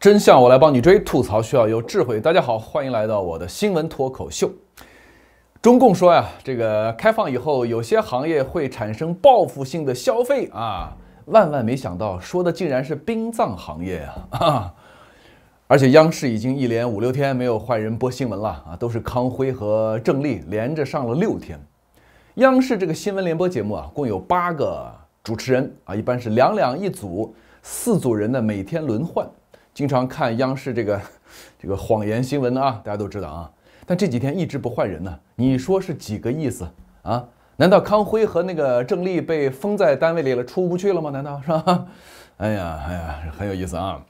真相我来帮你追，吐槽需要有智慧。大家好，欢迎来到我的新闻脱口秀。中共说呀，这个开放以后，有些行业会产生报复性的消费啊，万万没想到，说的竟然是殡葬行业呀！而且央视已经一连五六天没有换人播新闻了啊，都是康辉和郑丽连着上了六天。央视这个新闻联播节目啊，共有八个主持人啊，一般是两两一组，四组人呢每天轮换。经常看央视这个 这个谎言新闻的啊，大家都知道啊，但这几天一直不换人呢，你说是几个意思啊？难道康辉和那个郑丽被封在单位里了，出不去了吗？难道是吧？哎呀，哎呀，很有意思啊。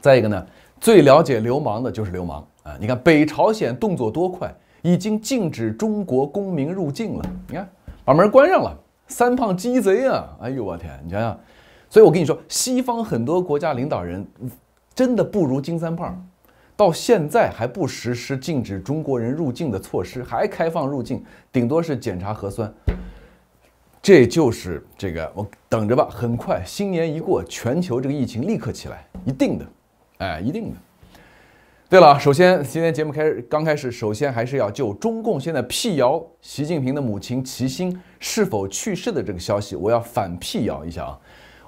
再一个呢，最了解流氓的就是流氓啊！你看北朝鲜动作多快，已经禁止中国公民入境了，你看把门关上了，三胖鸡贼啊！哎呦我天，你想想。所以，我跟你说，西方很多国家领导人真的不如金三胖，到现在还不实施禁止中国人入境的措施，还开放入境，顶多是检查核酸。这就是这个，我等着吧，很快新年一过，全球这个疫情立刻起来，一定的，哎，一定的。对了，首先今天节目开始刚开始，首先还是要就中共现在辟谣习近平的母亲齐心是否去世的这个消息，我要反辟谣一下啊。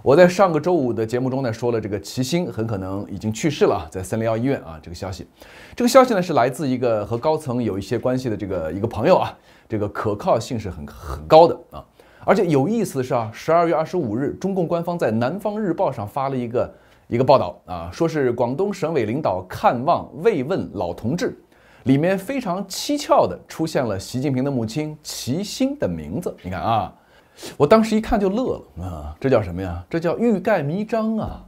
我在上个周五的节目中呢，说了这个齐心很可能已经去世了，在三零幺医院啊。这个消息，这个消息呢是来自一个和高层有一些关系的这个一个朋友啊，这个可靠性是很很高的啊。而且有意思的是啊，十二月二十五日，中共官方在《南方日报》上发了一个一个报道啊，说是广东省委领导看望慰问老同志，里面非常蹊跷的出现了习近平的母亲齐心的名字。你看啊。我当时一看就乐了啊，这叫什么呀？这叫欲盖弥彰啊！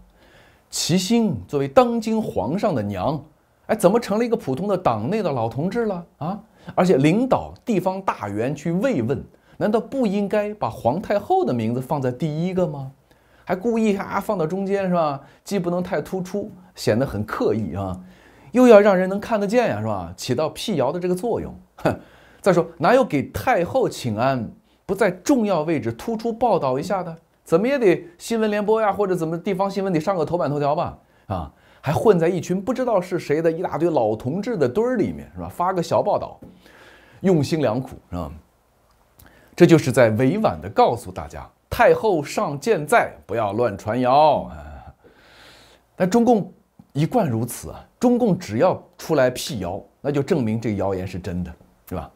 齐心作为当今皇上的娘，哎，怎么成了一个普通的党内的老同志了啊？而且领导地方大员去慰问，难道不应该把皇太后的名字放在第一个吗？还故意啊放到中间是吧？既不能太突出，显得很刻意啊，又要让人能看得见呀是吧？起到辟谣的这个作用。哼，再说，哪有给太后请安？不在重要位置突出报道一下的，怎么也得新闻联播呀，或者怎么地方新闻得上个头版头条吧，啊，还混在一群不知道是谁的一大堆老同志的堆儿里面是吧？发个小报道，用心良苦是吧？这就是在委婉的告诉大家，太后尚健在，不要乱传谣。但中共一贯如此，啊，中共只要出来辟谣，那就证明这谣言是真的，是吧？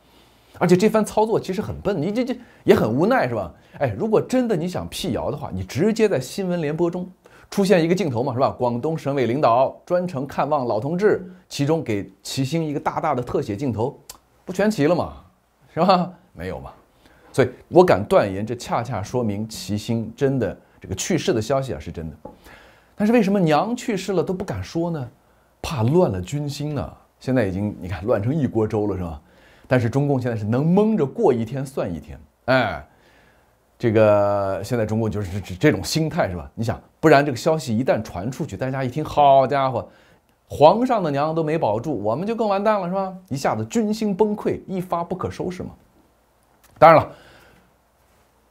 而且这番操作其实很笨，你这这也很无奈是吧？哎，如果真的你想辟谣的话，你直接在新闻联播中出现一个镜头嘛，是吧？广东省委领导专程看望老同志，其中给齐星一个大大的特写镜头，不全齐了吗？是吧？没有嘛。所以我敢断言，这恰恰说明齐星真的这个去世的消息啊是真的。但是为什么娘去世了都不敢说呢？怕乱了军心啊！现在已经你看乱成一锅粥了，是吧？但是中共现在是能蒙着过一天算一天，哎，这个现在中共就是这种心态是吧？你想，不然这个消息一旦传出去，大家一听，好家伙，皇上的娘都没保住，我们就更完蛋了是吧？一下子军心崩溃，一发不可收拾嘛。当然了，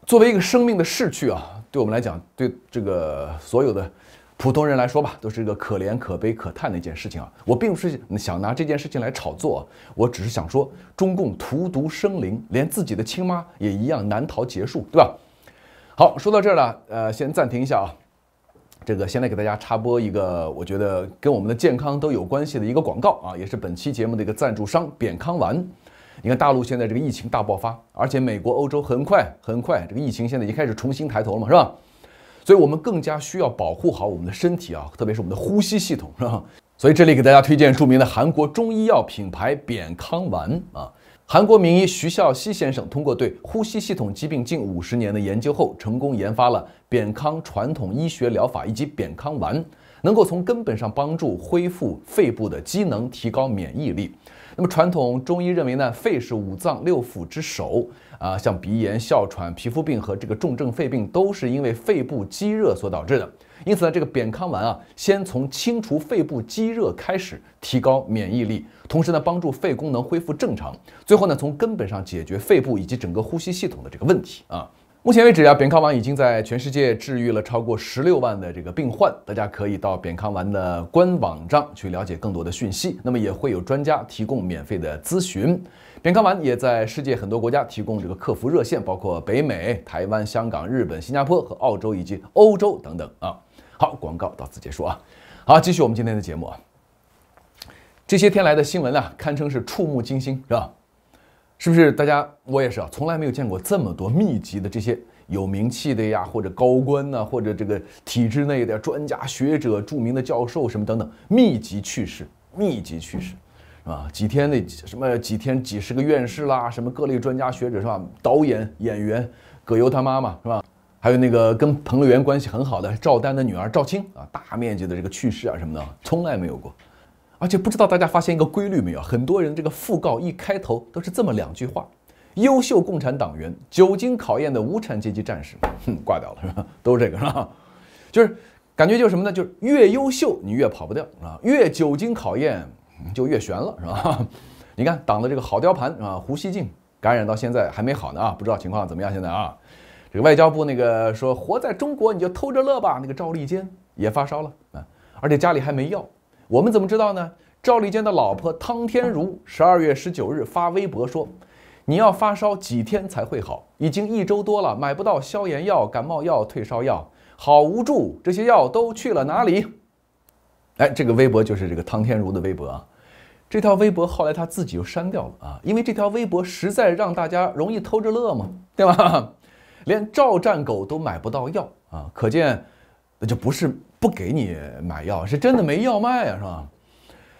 作为一个生命的逝去啊，对我们来讲，对这个所有的。普通人来说吧，都是一个可怜、可悲、可叹的一件事情啊！我并不是想拿这件事情来炒作，我只是想说，中共荼毒生灵，连自己的亲妈也一样难逃结束，对吧？好，说到这儿了，呃，先暂停一下啊。这个先来给大家插播一个，我觉得跟我们的健康都有关系的一个广告啊，也是本期节目的一个赞助商——扁康丸。你看，大陆现在这个疫情大爆发，而且美国、欧洲很快很快，这个疫情现在已经开始重新抬头了嘛，是吧？所以我们更加需要保护好我们的身体啊，特别是我们的呼吸系统，是吧？所以这里给大家推荐著名的韩国中医药品牌扁康丸啊。韩国名医徐孝熙先生通过对呼吸系统疾病近五十年的研究后，成功研发了扁康传统医学疗法以及扁康丸，能够从根本上帮助恢复肺部的机能，提高免疫力。那么传统中医认为呢，肺是五脏六腑之首。啊，像鼻炎、哮喘、皮肤病和这个重症肺病，都是因为肺部积热所导致的。因此呢，这个扁康丸啊，先从清除肺部积热开始，提高免疫力，同时呢，帮助肺功能恢复正常，最后呢，从根本上解决肺部以及整个呼吸系统的这个问题啊。目前为止啊，扁康丸已经在全世界治愈了超过十六万的这个病患。大家可以到扁康丸的官网上去了解更多的讯息，那么也会有专家提供免费的咨询。边康丸也在世界很多国家提供这个客服热线，包括北美、台湾、香港、日本、新加坡和澳洲以及欧洲等等啊。好，广告到此结束啊。好，继续我们今天的节目。啊。这些天来的新闻啊，堪称是触目惊心，是吧？是不是？大家我也是啊，从来没有见过这么多密集的这些有名气的呀，或者高官呢，或者这个体制内的专家学者、著名的教授什么等等，密集去世，密集去世。啊，几天那什么几天几十个院士啦，什么各类专家学者是吧？导演、演员，葛优他妈妈是吧？还有那个跟彭丽媛关系很好的赵丹的女儿赵青啊，大面积的这个去世啊什么的从来没有过，而且不知道大家发现一个规律没有？很多人这个讣告一开头都是这么两句话：优秀共产党员，久经考验的无产阶级战士。哼，挂掉了是吧？都是这个是吧？就是感觉就是什么呢？就是越优秀你越跑不掉啊，越久经考验。就越悬了，是吧？你看党的这个好雕盘啊，胡锡进感染到现在还没好呢啊，不知道情况怎么样现在啊。这个外交部那个说活在中国你就偷着乐吧，那个赵立坚也发烧了啊，而且家里还没药，我们怎么知道呢？赵立坚的老婆汤天如十二月十九日发微博说，你要发烧几天才会好？已经一周多了，买不到消炎药、感冒药、退烧药，好无助！这些药都去了哪里？哎，这个微博就是这个汤天如的微博啊。这条微博后来他自己又删掉了啊，因为这条微博实在让大家容易偷着乐嘛，对吧？连赵战狗都买不到药啊，可见那就不是不给你买药，是真的没药卖啊，是吧？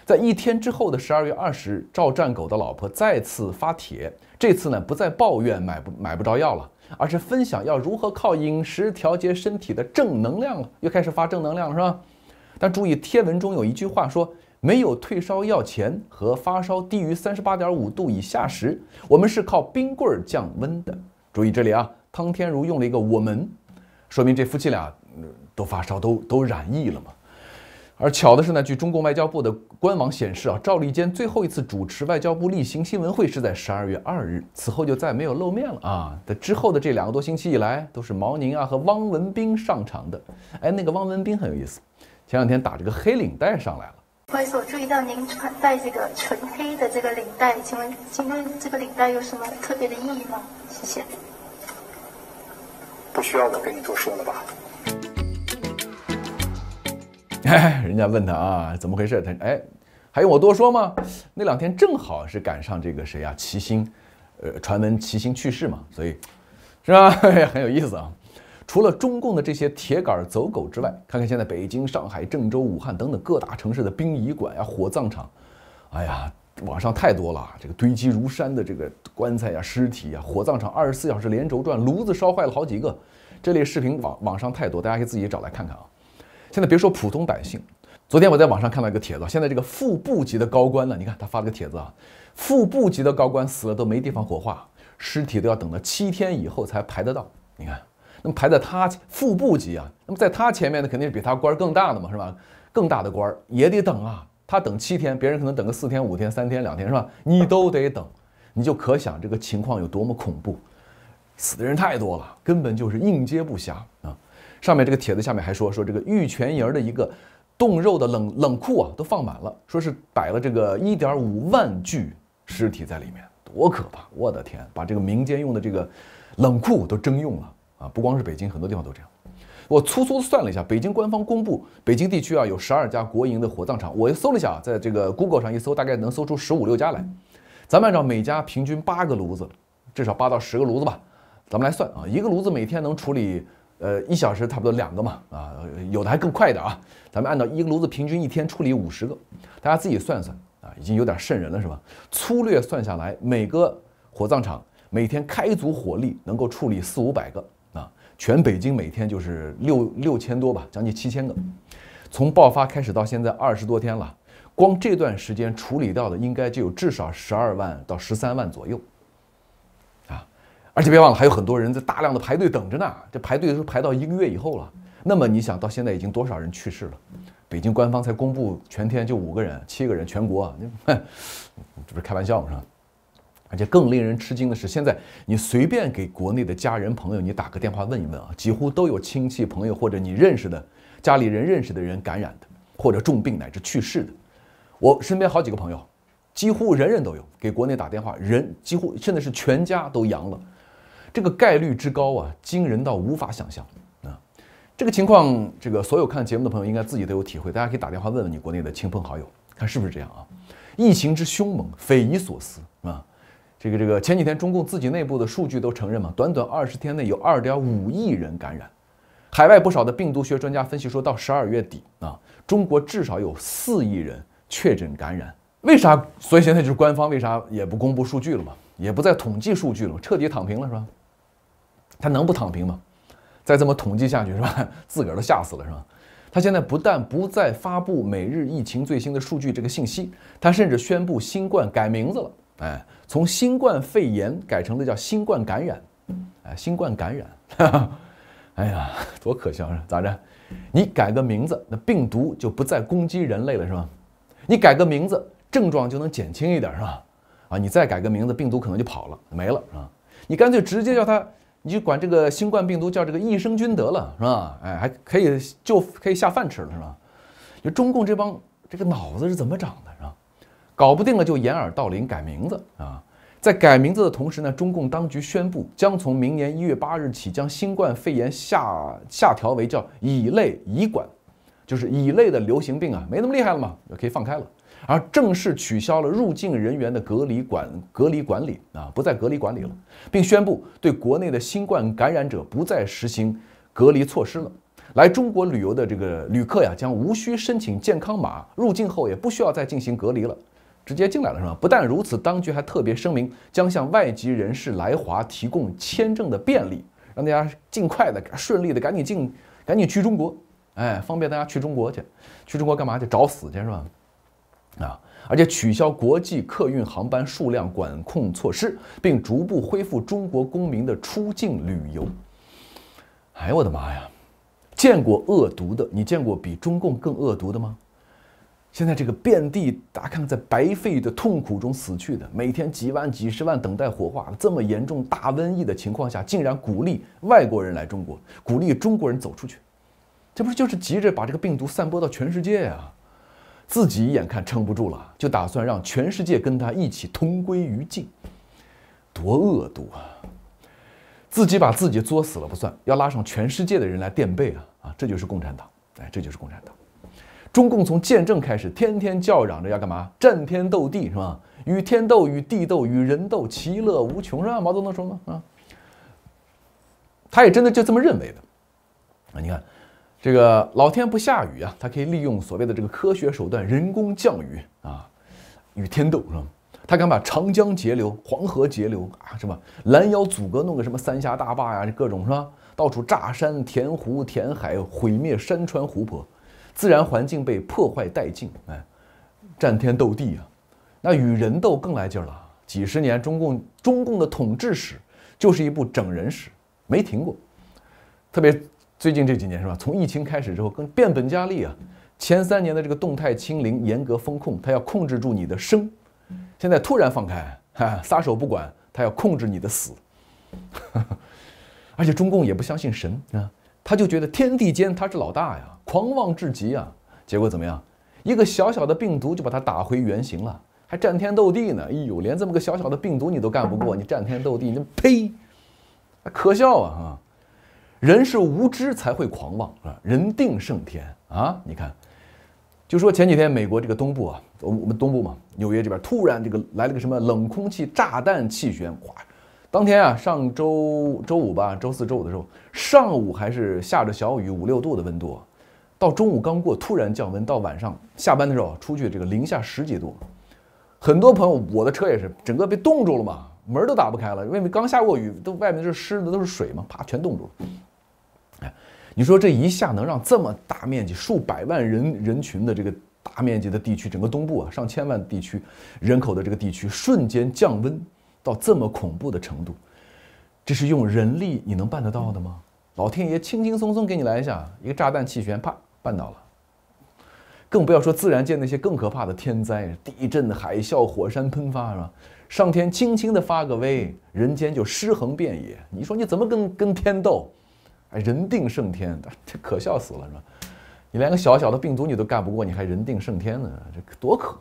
在一天之后的十二月二十日，赵战狗的老婆再次发帖，这次呢不再抱怨买不买不着药了，而是分享要如何靠饮食调节身体的正能量了，又开始发正能量了，是吧？但注意，贴文中有一句话说：“没有退烧药前和发烧低于三十八点五度以下时，我们是靠冰棍降温的。”注意这里啊，汤天如用了一个“我们”，说明这夫妻俩都发烧，都都染疫了嘛。而巧的是呢，据中国外交部的官网显示啊，赵立坚最后一次主持外交部例行新闻会是在十二月二日，此后就再没有露面了啊。在之后的这两个多星期以来，都是毛宁啊和汪文斌上场的。哎，那个汪文斌很有意思。前两天打这个黑领带上来了。不好意思，我注意到您穿戴这个纯黑的这个领带，请问今天这个领带有什么特别的意义吗？谢谢。不需要我跟你多说了吧？哎，人家问他啊，怎么回事？他哎，还用我多说吗？那两天正好是赶上这个谁啊，齐星，呃，传闻齐星去世嘛，所以是吧？很有意思啊。除了中共的这些铁杆走狗之外，看看现在北京、上海、郑州、武汉等等各大城市的殡仪馆啊、火葬场，哎呀，网上太多了，这个堆积如山的这个棺材啊、尸体啊，火葬场二十四小时连轴转，炉子烧坏了好几个。这类视频网网上太多，大家可以自己找来看看啊。现在别说普通百姓，昨天我在网上看到一个帖子，现在这个副部级的高官呢，你看他发了个帖子啊，副部级的高官死了都没地方火化，尸体都要等了七天以后才排得到，你看。那么排在他副部级啊，那么在他前面的肯定是比他官儿更大的嘛，是吧？更大的官儿也得等啊，他等七天，别人可能等个四天、五天、三天、两天，是吧？你都得等，你就可想这个情况有多么恐怖，死的人太多了，根本就是应接不暇啊！上面这个帖子下面还说说这个玉泉营的一个冻肉的冷冷库啊，都放满了，说是摆了这个一点五万具尸体在里面，多可怕！我的天，把这个民间用的这个冷库都征用了。啊，不光是北京，很多地方都这样。我粗粗算了一下，北京官方公布，北京地区啊有十二家国营的火葬场。我搜了一下，在这个 Google 上一搜，大概能搜出十五六家来。咱们按照每家平均八个炉子，至少八到十个炉子吧，咱们来算啊，一个炉子每天能处理，呃，一小时差不多两个嘛，啊，有的还更快的啊。咱们按照一个炉子平均一天处理五十个，大家自己算算啊，已经有点瘆人了，是吧？粗略算下来，每个火葬场每天开足火力，能够处理四五百个。全北京每天就是六六千多吧，将近七千个。从爆发开始到现在二十多天了，光这段时间处理掉的应该就有至少十二万到十三万左右。啊，而且别忘了，还有很多人在大量的排队等着呢，这排队都排到一个月以后了。那么你想到现在已经多少人去世了？北京官方才公布，全天就五个人、七个人。全国，这不是开玩笑吗？而且更令人吃惊的是，现在你随便给国内的家人朋友你打个电话问一问啊，几乎都有亲戚朋友或者你认识的家里人认识的人感染的，或者重病乃至去世的。我身边好几个朋友，几乎人人都有给国内打电话，人几乎甚至是全家都阳了，这个概率之高啊，惊人到无法想象啊！这个情况，这个所有看节目的朋友应该自己都有体会，大家可以打电话问问你国内的亲朋好友，看是不是这样啊？疫情之凶猛，匪夷所思啊！这个这个前几天中共自己内部的数据都承认嘛，短短二十天内有二点五亿人感染，海外不少的病毒学专家分析说，到十二月底啊，中国至少有四亿人确诊感染。为啥？所以现在就是官方为啥也不公布数据了嘛，也不再统计数据了，彻底躺平了是吧？他能不躺平吗？再这么统计下去是吧，自个儿都吓死了是吧？他现在不但不再发布每日疫情最新的数据这个信息，他甚至宣布新冠改名字了，哎。从新冠肺炎改成了叫新冠感染，哎，新冠感染，哎呀，多可笑啊！咋着？你改个名字，那病毒就不再攻击人类了是吧？你改个名字，症状就能减轻一点是吧？啊，你再改个名字，病毒可能就跑了，没了是吧？你干脆直接叫它，你就管这个新冠病毒叫这个益生菌得了是吧？哎，还可以，就可以下饭吃了是吧？就中共这帮这个脑子是怎么长的？搞不定了就掩耳盗铃，改名字啊！在改名字的同时呢，中共当局宣布将从明年一月八日起，将新冠肺炎下下调为叫乙类乙管，就是乙类的流行病啊，没那么厉害了嘛，可以放开了。而正式取消了入境人员的隔离管隔离管理啊，不再隔离管理了，并宣布对国内的新冠感染者不再实行隔离措施了。来中国旅游的这个旅客呀，将无需申请健康码，入境后也不需要再进行隔离了。直接进来了是吧？不但如此，当局还特别声明，将向外籍人士来华提供签证的便利，让大家尽快的顺利的赶紧进，赶紧去中国，哎，方便大家去中国去，去中国干嘛去？找死去是吧？啊！而且取消国际客运航班数量管控措施，并逐步恢复中国公民的出境旅游。哎呦我的妈呀！见过恶毒的，你见过比中共更恶毒的吗？现在这个遍地，大家看，在白费的痛苦中死去的，每天几万、几十万等待火化这么严重大瘟疫的情况下，竟然鼓励外国人来中国，鼓励中国人走出去，这不是就是急着把这个病毒散播到全世界呀？自己眼看撑不住了，就打算让全世界跟他一起同归于尽，多恶毒啊！自己把自己作死了不算，要拉上全世界的人来垫背啊！啊，这就是共产党，哎，这就是共产党。中共从建政开始，天天叫嚷着要干嘛？战天斗地是吧？与天斗，与地斗，与人斗，其乐无穷是吧？毛泽东说吗？啊，他也真的就这么认为的。啊，你看，这个老天不下雨啊，他可以利用所谓的这个科学手段人工降雨啊，与天斗是吧？他敢把长江截流、黄河截流啊，什么拦腰阻隔，弄个什么三峡大坝呀，各种是吧？到处炸山、填湖、填海，毁灭山川湖泊。自然环境被破坏殆尽，哎，战天斗地啊，那与人斗更来劲儿了。几十年中共中共的统治史就是一部整人史，没停过。特别最近这几年是吧？从疫情开始之后更变本加厉啊。前三年的这个动态清零、严格风控，他要控制住你的生；现在突然放开，哈，撒手不管，他要控制你的死。而且中共也不相信神啊，他就觉得天地间他是老大呀。狂妄至极啊！结果怎么样？一个小小的病毒就把它打回原形了，还战天斗地呢！哎呦，连这么个小小的病毒你都干不过，你战天斗地，你呸！可笑啊！啊，人是无知才会狂妄啊！人定胜天啊！你看，就说前几天美国这个东部啊，我们我们东部嘛，纽约这边突然这个来了个什么冷空气炸弹气旋，哗！当天啊，上周周五吧，周四周五的时候，上午还是下着小雨，五六度的温度。到中午刚过，突然降温，到晚上下班的时候出去，这个零下十几度，很多朋友，我的车也是，整个被冻住了嘛，门都打不开了。外面刚下过雨，都外面是湿的，都是水嘛，啪，全冻住了。哎，你说这一下能让这么大面积、数百万人人群的这个大面积的地区，整个东部啊，上千万地区人口的这个地区，瞬间降温到这么恐怖的程度，这是用人力你能办得到的吗？老天爷轻轻松松给你来一下一个炸弹气旋，啪！绊倒了，更不要说自然界那些更可怕的天灾：地震、海啸、火山喷发，是吧？上天轻轻的发个威，人间就尸横遍野。你说你怎么跟跟天斗？哎，人定胜天，这可笑死了，是吧？你连个小小的病毒你都干不过，你还人定胜天呢？这多可，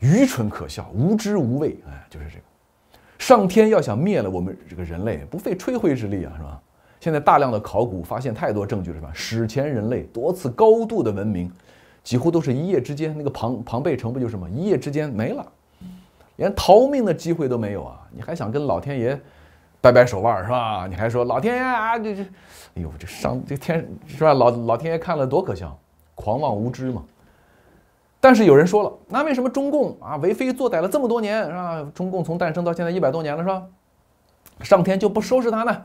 愚蠢可笑，无知无畏，哎，就是这个。上天要想灭了我们这个人类，不费吹灰之力啊，是吧？现在大量的考古发现，太多证据是吧？史前人类多次高度的文明，几乎都是一夜之间，那个庞庞贝城不就是吗？一夜之间没了，连逃命的机会都没有啊？你还想跟老天爷掰掰手腕是吧？你还说老天爷啊，这这，哎呦这上这天是吧？老老天爷看了多可笑，狂妄无知嘛。但是有人说了，那为什么中共啊为非作歹了这么多年是吧？中共从诞生到现在一百多年了是吧？上天就不收拾他呢？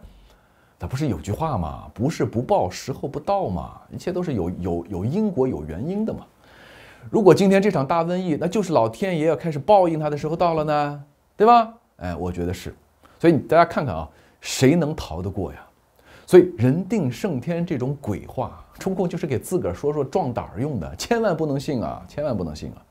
他不是有句话吗？不是不报，时候不到吗？一切都是有有有因果、有原因的嘛。如果今天这场大瘟疫，那就是老天爷要开始报应他的时候到了呢，对吧？哎，我觉得是。所以大家看看啊，谁能逃得过呀？所以“人定胜天”这种鬼话，中共就是给自个儿说说壮胆用的，千万不能信啊！千万不能信啊！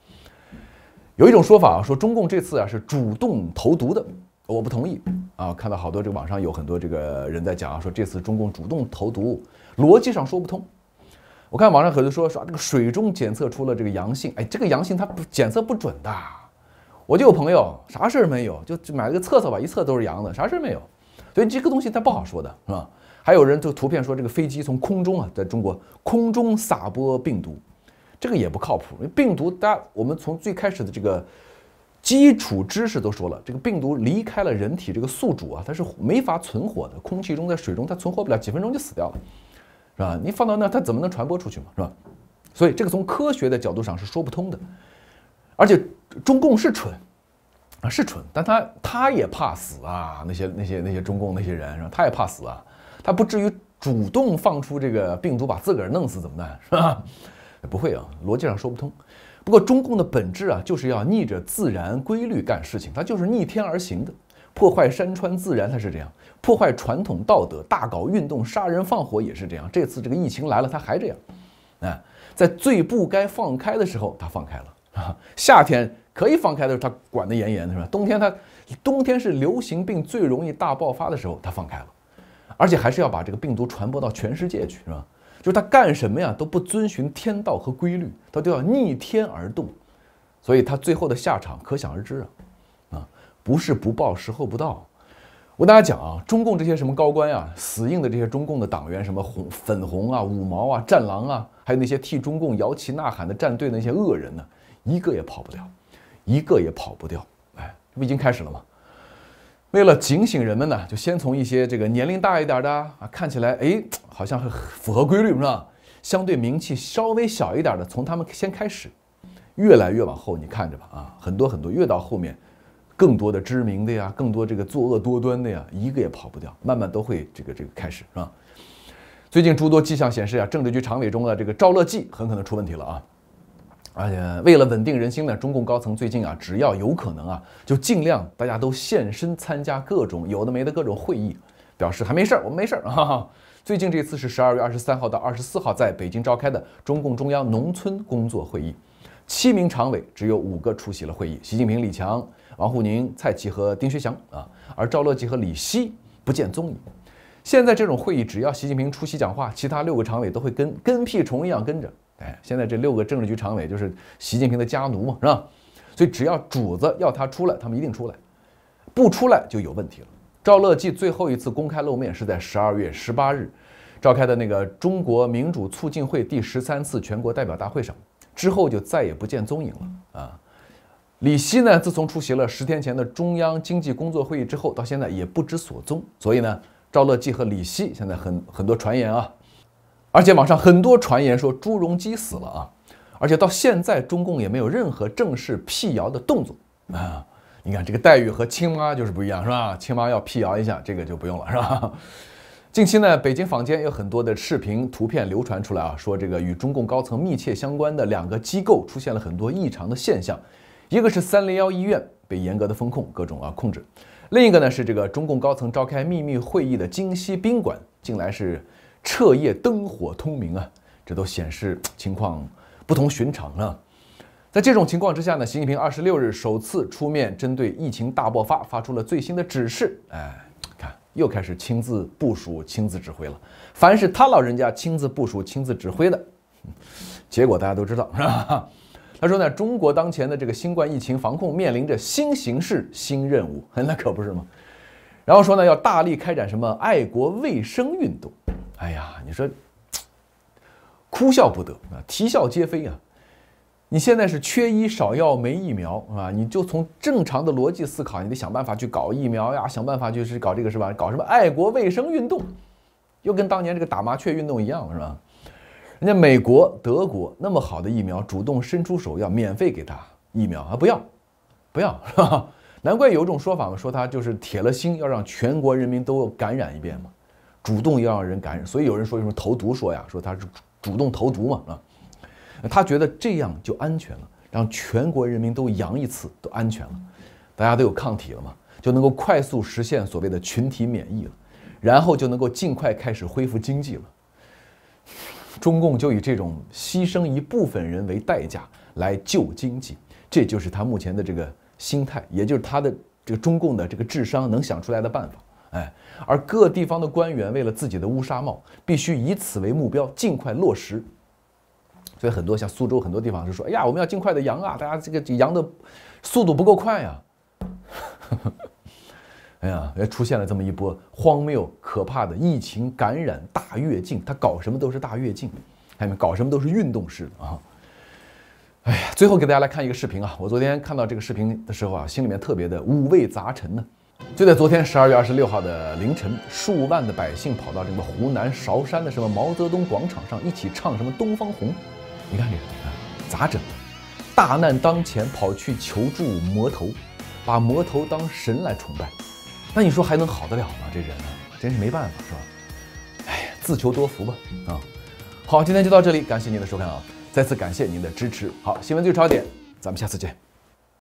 有一种说法啊，说，中共这次啊是主动投毒的。我不同意啊！看到好多这个网上有很多这个人在讲啊，说这次中共主动投毒，逻辑上说不通。我看网上很多说说这个水中检测出了这个阳性，哎，这个阳性它不检测不准的。我就有朋友啥事儿没有，就买了个测测吧，一测都是阳的，啥事儿没有。所以这个东西它不好说的是吧？还有人就图片说这个飞机从空中啊，在中国空中撒播病毒，这个也不靠谱。病毒家我们从最开始的这个。基础知识都说了，这个病毒离开了人体这个宿主啊，它是没法存活的。空气中、在水中，它存活不了几分钟就死掉了，是吧？你放到那，它怎么能传播出去嘛？是吧？所以这个从科学的角度上是说不通的。而且中共是蠢啊，是蠢，但他他也怕死啊。那些那些那些中共那些人是吧？他也怕死啊，他不至于主动放出这个病毒把自个儿弄死怎么办？是吧？不会啊，逻辑上说不通。不过，中共的本质啊，就是要逆着自然规律干事情，它就是逆天而行的，破坏山川自然，它是这样；破坏传统道德，大搞运动，杀人放火也是这样。这次这个疫情来了，它还这样，啊，在最不该放开的时候，它放开了。夏天可以放开的，时候，它管得严严的，是吧？冬天它，冬天是流行病最容易大爆发的时候，它放开了，而且还是要把这个病毒传播到全世界去，是吧？就是他干什么呀都不遵循天道和规律，他都要逆天而动，所以他最后的下场可想而知啊，啊，不是不报时候不到。我跟大家讲啊，中共这些什么高官呀，死硬的这些中共的党员什么红粉红啊、五毛啊、战狼啊，还有那些替中共摇旗呐喊的站队那些恶人呢，一个也跑不掉，一个也跑不掉，哎，这不已经开始了吗？为了警醒人们呢，就先从一些这个年龄大一点的啊，看起来哎，好像很符合规律是吧？相对名气稍微小一点的，从他们先开始，越来越往后你看着吧啊，很多很多，越到后面，更多的知名的呀，更多这个作恶多端的呀，一个也跑不掉，慢慢都会这个这个开始是吧？最近诸多迹象显示啊，政治局常委中的这个赵乐际很可能出问题了啊。而且为了稳定人心呢，中共高层最近啊，只要有可能啊，就尽量大家都现身参加各种有的没的各种会议，表示还没事儿，我没事儿啊。最近这次是十二月二十三号到二十四号在北京召开的中共中央农村工作会议，七名常委只有五个出席了会议，习近平、李强、王沪宁、蔡奇和丁薛祥啊，而赵乐际和李希不见踪影。现在这种会议，只要习近平出席讲话，其他六个常委都会跟跟屁虫一样跟着。哎，现在这六个政治局常委就是习近平的家奴嘛，是吧？所以只要主子要他出来，他们一定出来；不出来就有问题了。赵乐际最后一次公开露面是在十二月十八日召开的那个中国民主促进会第十三次全国代表大会上，之后就再也不见踪影了啊。李希呢，自从出席了十天前的中央经济工作会议之后，到现在也不知所踪。所以呢，赵乐际和李希现在很很多传言啊。而且网上很多传言说朱镕基死了啊，而且到现在中共也没有任何正式辟谣的动作啊。你看这个待遇和亲妈就是不一样是吧？亲妈要辟谣一下，这个就不用了是吧？近期呢，北京坊间有很多的视频图片流传出来啊，说这个与中共高层密切相关的两个机构出现了很多异常的现象，一个是三零幺医院被严格的封控各种啊控制，另一个呢是这个中共高层召开秘密会议的京西宾馆，近来是。彻夜灯火通明啊，这都显示情况不同寻常了。在这种情况之下呢，习近平二十六日首次出面，针对疫情大爆发发出了最新的指示。哎，看又开始亲自部署、亲自指挥了。凡是他老人家亲自部署、亲自指挥的，结果大家都知道是吧？他说呢，中国当前的这个新冠疫情防控面临着新形势、新任务，那可不是吗？然后说呢，要大力开展什么爱国卫生运动。哎呀，你说，哭笑不得啊，啼笑皆非啊！你现在是缺医少药没疫苗啊，你就从正常的逻辑思考，你得想办法去搞疫苗呀，想办法就是搞这个是吧？搞什么爱国卫生运动，又跟当年这个打麻雀运动一样是吧？人家美国、德国那么好的疫苗，主动伸出手要免费给他疫苗啊，不要，不要是吧？难怪有一种说法嘛，说他就是铁了心要让全国人民都感染一遍嘛。主动要让人感染，所以有人说什么投毒说呀，说他是主动投毒嘛啊，他觉得这样就安全了，让全国人民都阳一次都安全了，大家都有抗体了嘛，就能够快速实现所谓的群体免疫了，然后就能够尽快开始恢复经济了。中共就以这种牺牲一部分人为代价来救经济，这就是他目前的这个心态，也就是他的这个中共的这个智商能想出来的办法。哎，而各地方的官员为了自己的乌纱帽，必须以此为目标，尽快落实。所以很多像苏州很多地方就说：“哎呀，我们要尽快的扬啊！”大家这个扬的速度不够快呀。哎呀，也出现了这么一波荒谬可怕的疫情感染大跃进，他搞什么都是大跃进，他搞什么都是运动式的啊！哎呀，最后给大家来看一个视频啊！我昨天看到这个视频的时候啊，心里面特别的五味杂陈呢。就在昨天十二月二十六号的凌晨，数万的百姓跑到这个湖南韶山的什么毛泽东广场上，一起唱什么《东方红》。你看这个啊，咋整？大难当前跑去求助魔头，把魔头当神来崇拜，那你说还能好得了吗？这人啊，真是没办法，是吧？哎，自求多福吧啊！好，今天就到这里，感谢您的收看啊，再次感谢您的支持。好，新闻最超点，咱们下次见。